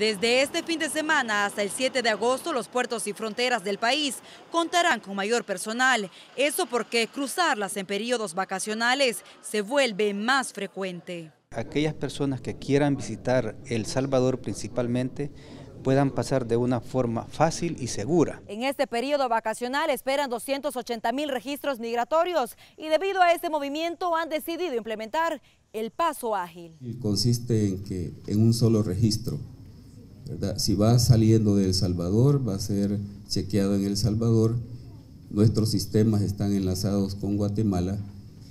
Desde este fin de semana hasta el 7 de agosto, los puertos y fronteras del país contarán con mayor personal. Eso porque cruzarlas en periodos vacacionales se vuelve más frecuente. Aquellas personas que quieran visitar El Salvador principalmente puedan pasar de una forma fácil y segura. En este periodo vacacional esperan 280 mil registros migratorios y debido a este movimiento han decidido implementar el paso ágil. Consiste en que en un solo registro si va saliendo de El Salvador, va a ser chequeado en El Salvador. Nuestros sistemas están enlazados con Guatemala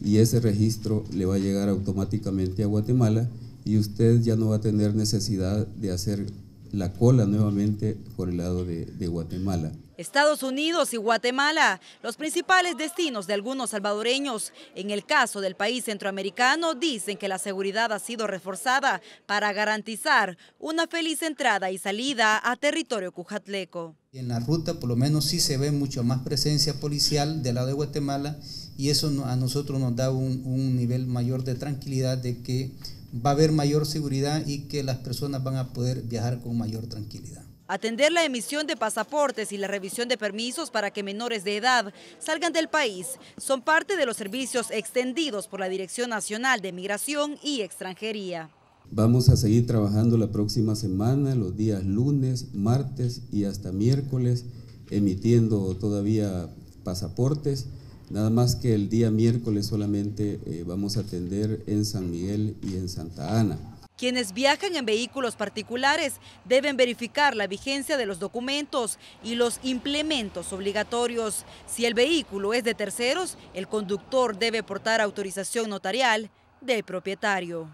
y ese registro le va a llegar automáticamente a Guatemala y usted ya no va a tener necesidad de hacer la cola nuevamente por el lado de Guatemala. Estados Unidos y Guatemala, los principales destinos de algunos salvadoreños. En el caso del país centroamericano, dicen que la seguridad ha sido reforzada para garantizar una feliz entrada y salida a territorio cujatleco. En la ruta por lo menos sí se ve mucho más presencia policial del lado de Guatemala y eso a nosotros nos da un nivel mayor de tranquilidad de que va a haber mayor seguridad y que las personas van a poder viajar con mayor tranquilidad atender la emisión de pasaportes y la revisión de permisos para que menores de edad salgan del país, son parte de los servicios extendidos por la Dirección Nacional de Migración y Extranjería. Vamos a seguir trabajando la próxima semana, los días lunes, martes y hasta miércoles, emitiendo todavía pasaportes. Nada más que el día miércoles solamente eh, vamos a atender en San Miguel y en Santa Ana. Quienes viajan en vehículos particulares deben verificar la vigencia de los documentos y los implementos obligatorios. Si el vehículo es de terceros, el conductor debe portar autorización notarial del propietario.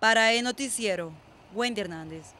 Para el Noticiero, Wendy Hernández.